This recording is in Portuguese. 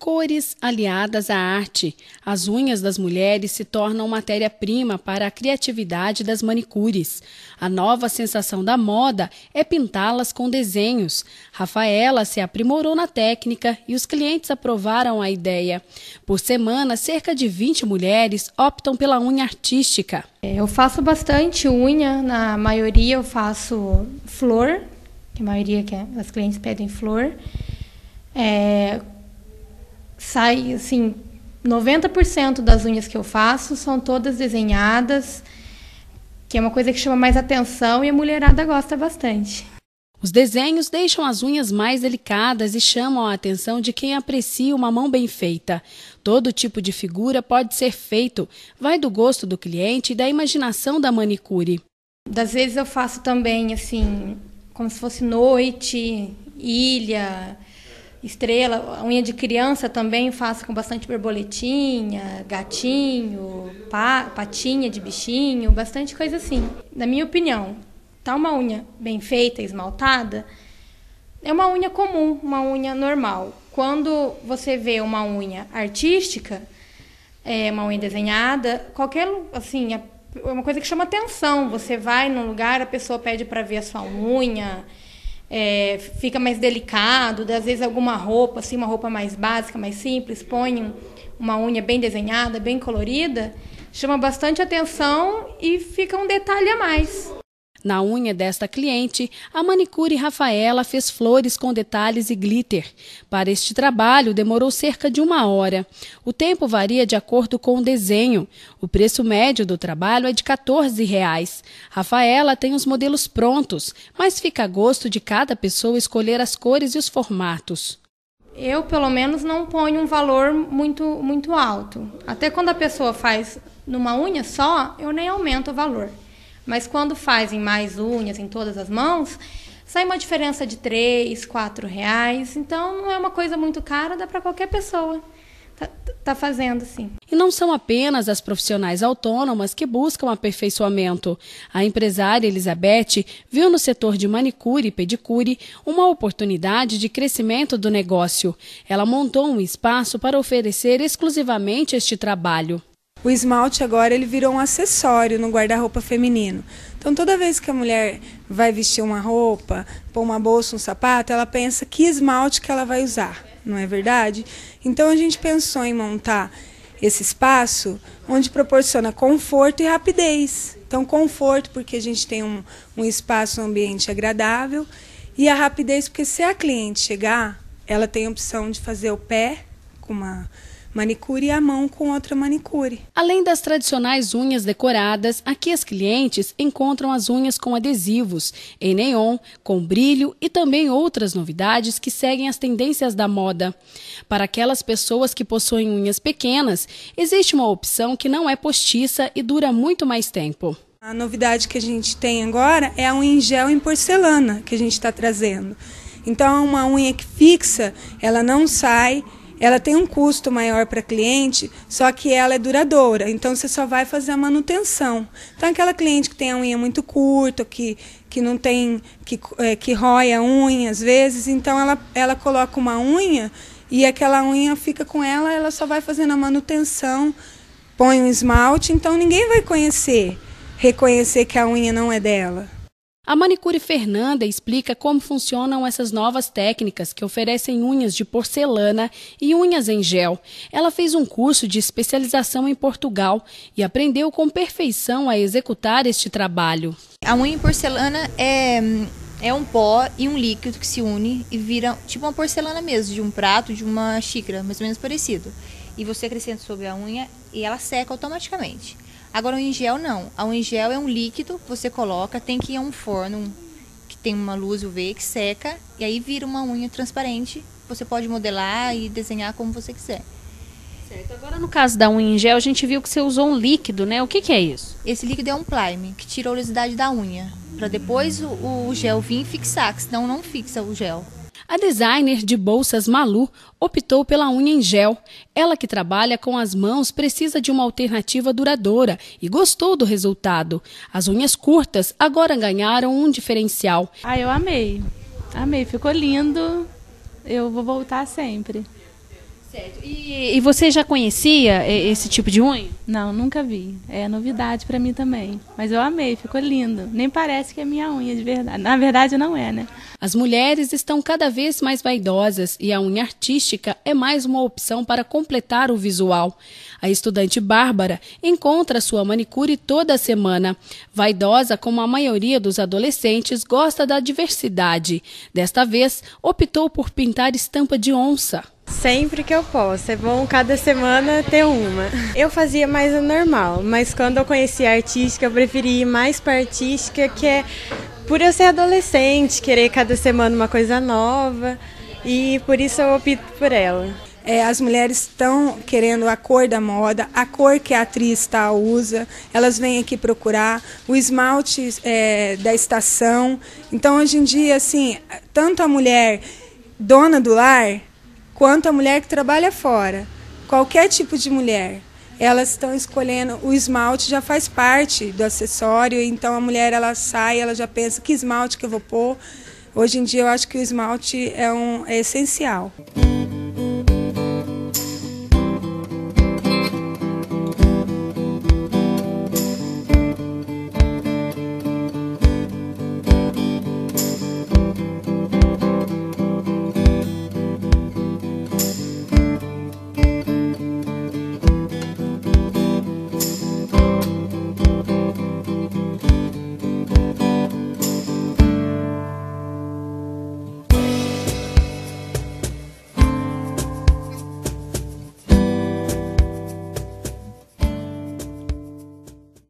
Cores aliadas à arte. As unhas das mulheres se tornam matéria-prima para a criatividade das manicures. A nova sensação da moda é pintá-las com desenhos. Rafaela se aprimorou na técnica e os clientes aprovaram a ideia. Por semana, cerca de 20 mulheres optam pela unha artística. É, eu faço bastante unha, na maioria eu faço flor, que a maioria que é, as clientes pedem flor. É sai assim 90% das unhas que eu faço são todas desenhadas, que é uma coisa que chama mais atenção e a mulherada gosta bastante. Os desenhos deixam as unhas mais delicadas e chamam a atenção de quem aprecia uma mão bem feita. Todo tipo de figura pode ser feito, vai do gosto do cliente e da imaginação da manicure. Das vezes eu faço também assim, como se fosse noite, ilha, estrela, unha de criança também faço com bastante borboletinha, gatinho, pa, patinha de bichinho, bastante coisa assim. Na minha opinião, tá uma unha bem feita, esmaltada, é uma unha comum, uma unha normal. Quando você vê uma unha artística, é uma unha desenhada, qualquer assim, é uma coisa que chama atenção. Você vai num lugar, a pessoa pede para ver a sua unha, é, fica mais delicado, às vezes alguma roupa, assim, uma roupa mais básica, mais simples, põe uma unha bem desenhada, bem colorida, chama bastante atenção e fica um detalhe a mais. Na unha desta cliente, a manicure Rafaela fez flores com detalhes e glitter. Para este trabalho, demorou cerca de uma hora. O tempo varia de acordo com o desenho. O preço médio do trabalho é de R$ 14. Reais. Rafaela tem os modelos prontos, mas fica a gosto de cada pessoa escolher as cores e os formatos. Eu, pelo menos, não ponho um valor muito, muito alto. Até quando a pessoa faz numa unha só, eu nem aumento o valor. Mas quando fazem mais unhas em todas as mãos, sai uma diferença de três, quatro reais. Então não é uma coisa muito cara, dá para qualquer pessoa. Tá, tá fazendo sim. E não são apenas as profissionais autônomas que buscam aperfeiçoamento. A empresária Elizabeth viu no setor de manicure e pedicure uma oportunidade de crescimento do negócio. Ela montou um espaço para oferecer exclusivamente este trabalho. O esmalte agora ele virou um acessório no guarda-roupa feminino. Então toda vez que a mulher vai vestir uma roupa, pôr uma bolsa, um sapato, ela pensa que esmalte que ela vai usar, não é verdade? Então a gente pensou em montar esse espaço onde proporciona conforto e rapidez. Então conforto porque a gente tem um, um espaço, um ambiente agradável e a rapidez porque se a cliente chegar, ela tem a opção de fazer o pé com uma manicure é a mão com outra manicure. Além das tradicionais unhas decoradas, aqui as clientes encontram as unhas com adesivos, em neon, com brilho e também outras novidades que seguem as tendências da moda. Para aquelas pessoas que possuem unhas pequenas, existe uma opção que não é postiça e dura muito mais tempo. A novidade que a gente tem agora é a unha em gel em porcelana que a gente está trazendo. Então, é uma unha que fixa, ela não sai, ela tem um custo maior para cliente, só que ela é duradoura, então você só vai fazer a manutenção. Então aquela cliente que tem a unha muito curta, que, que não tem, que, é, que rói a unha às vezes, então ela, ela coloca uma unha e aquela unha fica com ela, ela só vai fazendo a manutenção, põe um esmalte, então ninguém vai conhecer, reconhecer que a unha não é dela. A Manicure Fernanda explica como funcionam essas novas técnicas que oferecem unhas de porcelana e unhas em gel. Ela fez um curso de especialização em Portugal e aprendeu com perfeição a executar este trabalho. A unha em porcelana é, é um pó e um líquido que se une e vira tipo uma porcelana mesmo, de um prato, de uma xícara, mais ou menos parecido. E você acrescenta sobre a unha e ela seca automaticamente. Agora o ingel não. O ah, ingel é um líquido que você coloca, tem que ir a um forno que tem uma luz UV que seca e aí vira uma unha transparente. Você pode modelar e desenhar como você quiser. Certo. Agora no caso da unha em gel, a gente viu que você usou um líquido, né? O que, que é isso? Esse líquido é um prime que tira a oleosidade da unha, para depois o, o gel vir fixar, que senão não fixa o gel. A designer de bolsas Malu optou pela unha em gel. Ela que trabalha com as mãos precisa de uma alternativa duradoura e gostou do resultado. As unhas curtas agora ganharam um diferencial. Ah, eu amei. Amei, ficou lindo. Eu vou voltar sempre. Certo. E, e você já conhecia esse tipo de unha? Não, nunca vi. É novidade para mim também. Mas eu amei, ficou lindo. Nem parece que é minha unha de verdade. Na verdade, não é, né? As mulheres estão cada vez mais vaidosas e a unha artística é mais uma opção para completar o visual. A estudante Bárbara encontra sua manicure toda semana. Vaidosa, como a maioria dos adolescentes, gosta da diversidade. Desta vez, optou por pintar estampa de onça sempre que eu posso. É bom cada semana ter uma. Eu fazia mais o normal, mas quando eu conheci a artística, eu preferi ir mais para artística, que é por eu ser adolescente, querer cada semana uma coisa nova, e por isso eu opto por ela. É, as mulheres estão querendo a cor da moda, a cor que a atriz tá, usa, elas vêm aqui procurar, o esmalte é, da estação. Então, hoje em dia, assim, tanto a mulher dona do lar, quanto a mulher que trabalha fora. Qualquer tipo de mulher. Elas estão escolhendo o esmalte já faz parte do acessório, então a mulher ela sai, ela já pensa que esmalte que eu vou pôr. Hoje em dia eu acho que o esmalte é um é essencial.